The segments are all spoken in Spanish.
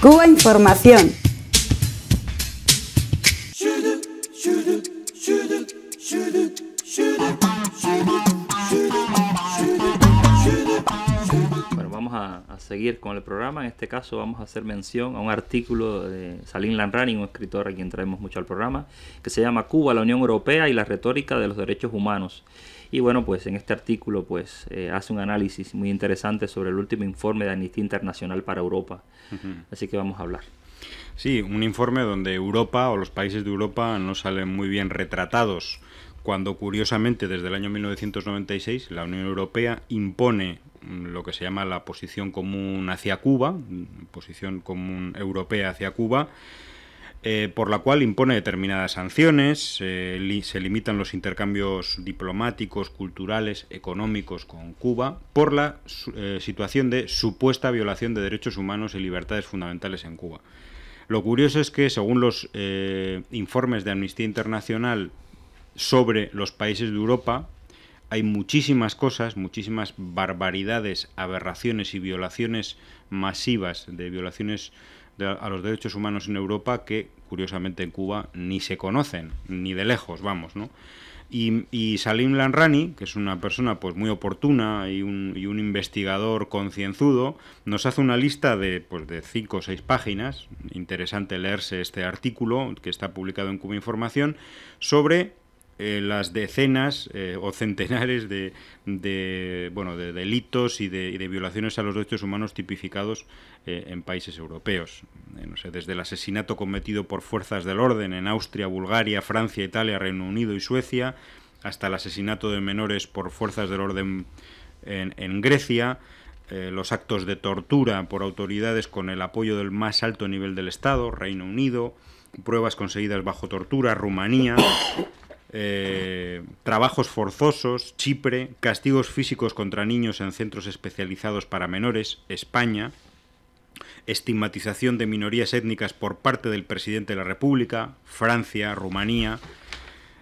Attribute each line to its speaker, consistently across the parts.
Speaker 1: Cuba Información. a, seguir con el programa. En este caso vamos a hacer mención a un artículo de Salim Lanrani, un escritor a quien traemos mucho al programa, que se llama Cuba, la Unión Europea y la retórica de los derechos humanos. Y bueno, pues en este artículo pues eh, hace un análisis muy interesante sobre el último informe de Amnistía Internacional para Europa. Así que vamos a hablar. Sí, un informe donde Europa o los países de Europa no salen muy bien retratados cuando curiosamente desde el año 1996 la Unión Europea impone lo que se llama la posición común hacia Cuba, posición común europea hacia Cuba, eh, por la cual impone determinadas sanciones, eh, se limitan los intercambios diplomáticos, culturales, económicos con Cuba, por la eh, situación de supuesta violación de derechos humanos y libertades fundamentales en Cuba. Lo curioso es que, según los informes de Amnistía Internacional sobre los países de Europa. Hay muchísimas cosas, muchísimas barbaridades, aberraciones y violaciones masivas de violaciones a los derechos humanos en Europa que, curiosamente, en Cuba ni se conocen, ni de lejos, vamos, ¿no? Y, y, Salim Lanrani, que es una persona pues muy oportuna y un, y un investigador concienzudo, nos hace una lista de, pues, de cinco o seis páginas, interesante leerse este artículo que está publicado en Cuba Información, sobre eh, las decenas eh, o centenares de, bueno, de delitos y de, violaciones a los derechos humanos tipificados eh, en países europeos. sé, desde el asesinato cometido por fuerzas del orden en Austria, Bulgaria, Francia, Italia, Reino Unido y Suecia, hasta el asesinato de menores por fuerzas del orden en, en Grecia, los actos de tortura por autoridades con el apoyo del más alto nivel del Estado, Reino Unido, pruebas conseguidas bajo tortura, Rumanía. Eh, trabajos forzosos, Chipre, castigos físicos contra niños en centros especializados para menores, España, estigmatización de minorías étnicas por parte del presidente de la República, Francia, Rumanía,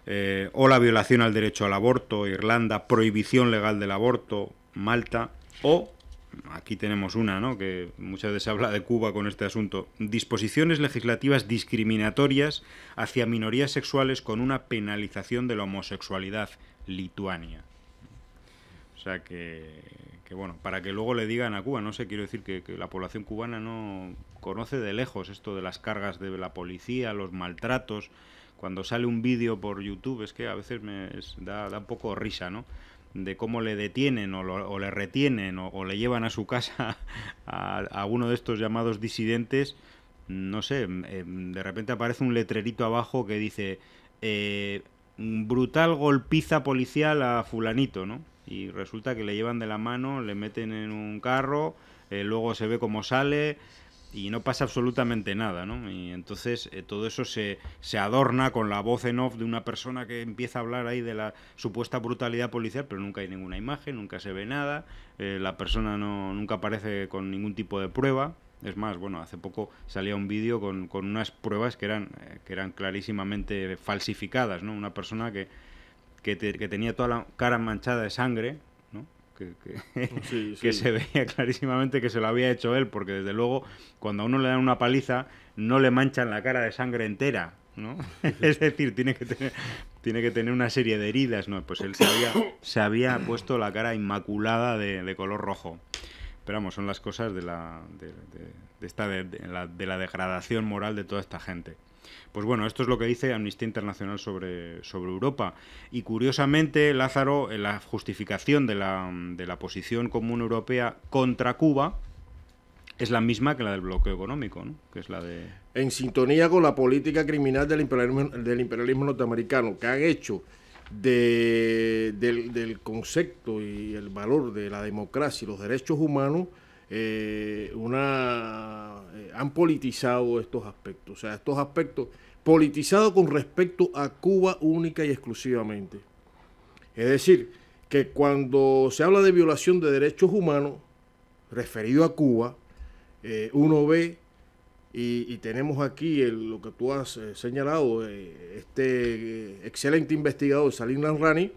Speaker 1: eh, o la violación al derecho al aborto, Irlanda, prohibición legal del aborto, Malta, o aquí tenemos una, ¿no? que muchas veces se habla de Cuba con este asunto, disposiciones legislativas discriminatorias hacia minorías sexuales con una penalización de la homosexualidad, Lituania. O sea que, que bueno, para que luego le digan a Cuba, no sé, quiero decir que, la población cubana no conoce de lejos esto de las cargas de la policía, los maltratos, cuando sale un vídeo por YouTube, es que a veces me da, da un poco risa, ¿no? de cómo le detienen o, le retienen o, le llevan a su casa a, uno de estos llamados disidentes, no sé, em, em, de repente aparece un letrerito abajo que dice eh, brutal golpiza policial a fulanito, ¿no? Y resulta que le llevan de la mano, le meten en un carro, eh, luego se ve cómo sale, y no pasa absolutamente nada, ¿no? Y entonces eh, todo eso se, se, adorna con la voz en off de una persona que empieza a hablar ahí de la supuesta brutalidad policial, pero nunca hay ninguna imagen, nunca se ve nada, eh, la persona no, nunca aparece con ningún tipo de prueba. Es más, bueno, hace poco salía un vídeo con, con, unas pruebas que eran, eh, que eran clarísimamente falsificadas, ¿no? Una persona que, que, que tenía toda la cara manchada de sangre, que, se veía clarísimamente que se lo había hecho él, porque desde luego cuando a uno le dan una paliza no le manchan la cara de sangre entera, ¿no? es decir, tiene que tener, tiene que tener una serie de heridas, ¿no? Pues él se había, se había puesto la cara inmaculada de, de, color rojo. Pero vamos, son las cosas de la, de, de, la, de la degradación moral de toda esta gente. Pues bueno, esto es lo que dice Amnistía Internacional sobre, Europa. Y curiosamente, Lázaro, en la justificación de la, de la posición común europea contra Cuba, es la misma que la del bloqueo económico, ¿no? que es la de... En sintonía con la política criminal del
Speaker 2: imperialismo, del imperialismo norteamericano, que han hecho del, del, concepto y el valor de la democracia y los derechos humanos eh, una, eh, han politizado estos aspectos, o sea, estos aspectos politizados con respecto a Cuba única y exclusivamente. Es decir, que cuando se habla de violación de derechos humanos referido a Cuba, eh, uno ve y, tenemos aquí lo que tú has señalado, este excelente investigador Salim Lanrani,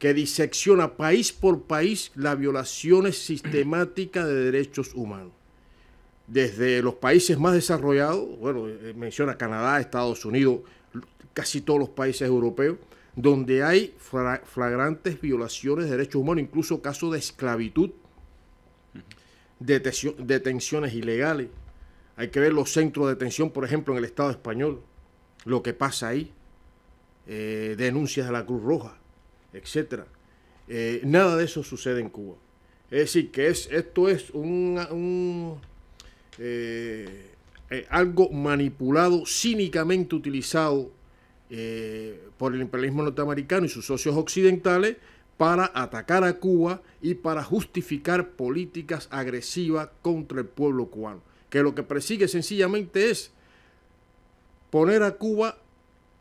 Speaker 2: que disecciona país por país las violaciones sistemáticas de derechos humanos. Desde los países más desarrollados, bueno, eh, menciona Canadá, Estados Unidos, casi todos los países europeos, donde hay flagrantes violaciones de derechos humanos, incluso casos de esclavitud, detenciones ilegales. Hay que ver los centros de detención, por ejemplo, en el Estado español, lo que pasa ahí, eh, denuncias de la Cruz Roja etcétera. Eh, nada de eso sucede en Cuba. Es decir, que es, esto es un, eh, eh, algo manipulado, cínicamente utilizado por el imperialismo norteamericano y sus socios occidentales para atacar a Cuba y para justificar políticas agresivas contra el pueblo cubano, que lo que persigue sencillamente es poner a Cuba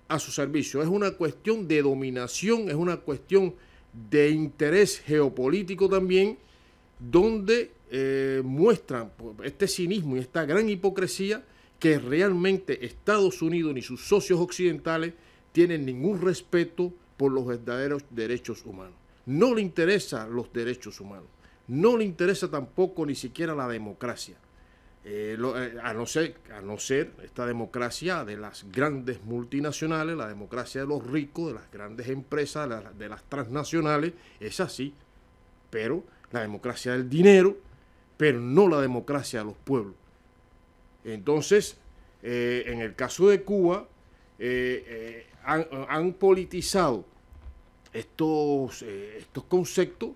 Speaker 2: a su servicio. Es una cuestión de dominación, es una cuestión de interés geopolítico también, donde eh, muestran pues, este cinismo y esta gran hipocresía que realmente Estados Unidos ni sus socios occidentales tienen ningún respeto por los verdaderos derechos humanos. No le interesan los derechos humanos. No le interesa tampoco ni siquiera la democracia. Eh, eh, a, no ser, no ser esta democracia de las grandes multinacionales, la democracia de los ricos, de las grandes empresas, de las, transnacionales, es así. Pero la democracia del dinero, pero no la democracia de los pueblos. Entonces, eh, en el caso de Cuba, han, politizado estos, estos conceptos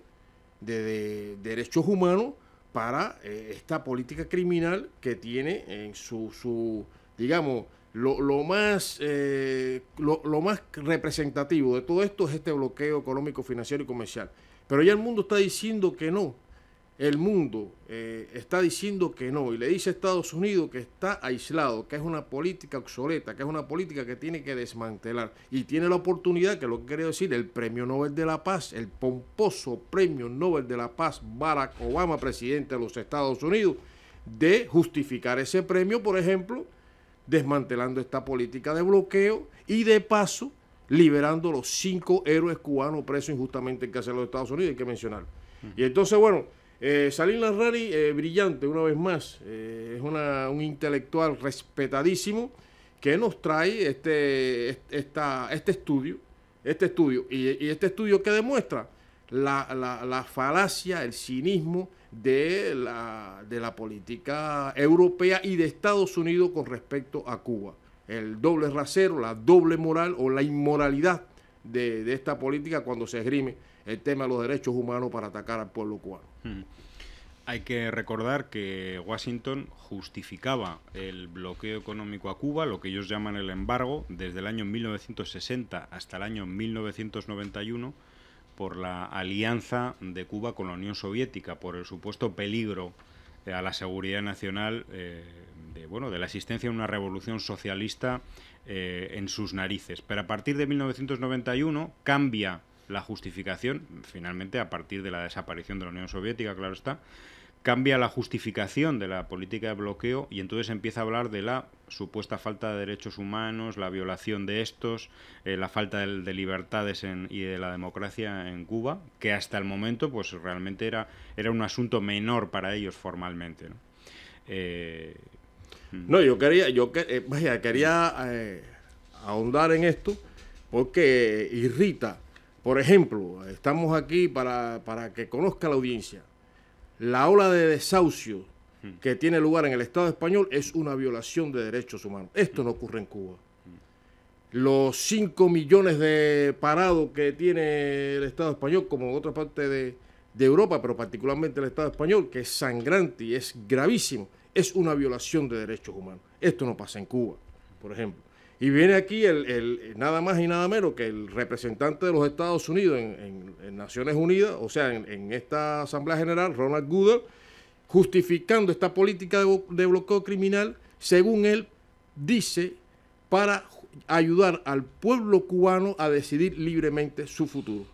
Speaker 2: de derechos humanos para eh, esta política criminal que tiene en su, su digamos, lo, lo más, eh, lo, más representativo de todo esto es este bloqueo económico, financiero y comercial. Pero ya el mundo está diciendo que no, el mundo eh, está diciendo que no y le dice a Estados Unidos que está aislado, que es una política obsoleta, que es una política que tiene que desmantelar y tiene la oportunidad, que es lo que quería decir, el Premio Nobel de la Paz, el pomposo Premio Nobel de la Paz Barack Obama, presidente de los Estados Unidos, de justificar ese premio, por ejemplo, desmantelando esta política de bloqueo y de paso liberando los cinco héroes cubanos presos injustamente en casa de los Estados Unidos, hay que mencionar. Y entonces, bueno, eh, Salim Larrari, eh, brillante una vez más, eh, es un intelectual respetadísimo que nos trae este, esta, este estudio, este estudio y, este estudio que demuestra la, falacia, el cinismo de la, de la política europea y de Estados Unidos con respecto a Cuba. El doble rasero, la doble moral o la inmoralidad de, de esta política cuando se esgrime el tema de los derechos humanos para atacar al pueblo
Speaker 1: cubano. Mm. Hay que recordar que Washington justificaba el bloqueo económico a Cuba, lo que ellos llaman el embargo, desde el año 1960 hasta el año 1991 por la alianza de Cuba con la Unión Soviética, por el supuesto peligro eh, a la seguridad nacional eh, de, bueno, de la existencia de una revolución socialista eh, en sus narices. Pero a partir de 1991 cambia la justificación, finalmente, a partir de la desaparición de la Unión Soviética, claro está, cambia la justificación de la política de bloqueo y entonces empieza a hablar de la supuesta falta de derechos humanos, la violación de estos, eh, la falta de, libertades y de la democracia en Cuba, que hasta el momento pues realmente era, era un asunto menor para ellos formalmente. No, eh, yo quería, yo
Speaker 2: eh, quería
Speaker 1: ahondar en esto
Speaker 2: porque irrita por ejemplo, estamos aquí para, que conozca la audiencia. La ola de desahucio hmm. que tiene lugar en el Estado español es una violación de derechos humanos. Esto no ocurre en Cuba. Hmm. Los 5 millones de parados que tiene el Estado español, como en otra parte de, de Europa, pero particularmente el Estado español, que es sangrante y es gravísimo, es una violación de derechos humanos. Esto no pasa en Cuba, por ejemplo. Y viene aquí el, nada más y nada menos que el representante de los Estados Unidos en, Naciones Unidas, o sea, en, esta Asamblea General, Ronald Goodell, justificando esta política de, de bloqueo criminal, según él dice, para ayudar al pueblo cubano a decidir libremente su futuro.